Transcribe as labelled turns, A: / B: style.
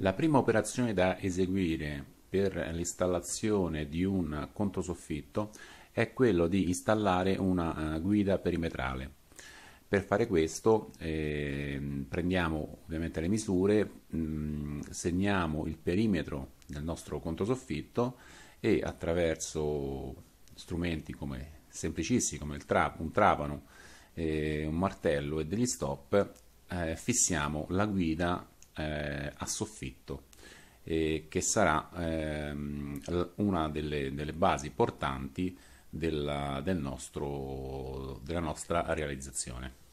A: La prima operazione da eseguire per l'installazione di un conto è quello di installare una eh, guida perimetrale. Per fare questo eh, prendiamo ovviamente le misure, mh, mm, segniamo il perimetro del nostro conto e attraverso strumenti come, semplicissimi come tra un trapano, eh, un martello e degli stop eh, fissiamo la guida eh, a soffitto eh, che sarà ehm, una delle, delle, basi portanti della, del nostro, della nostra
B: realizzazione.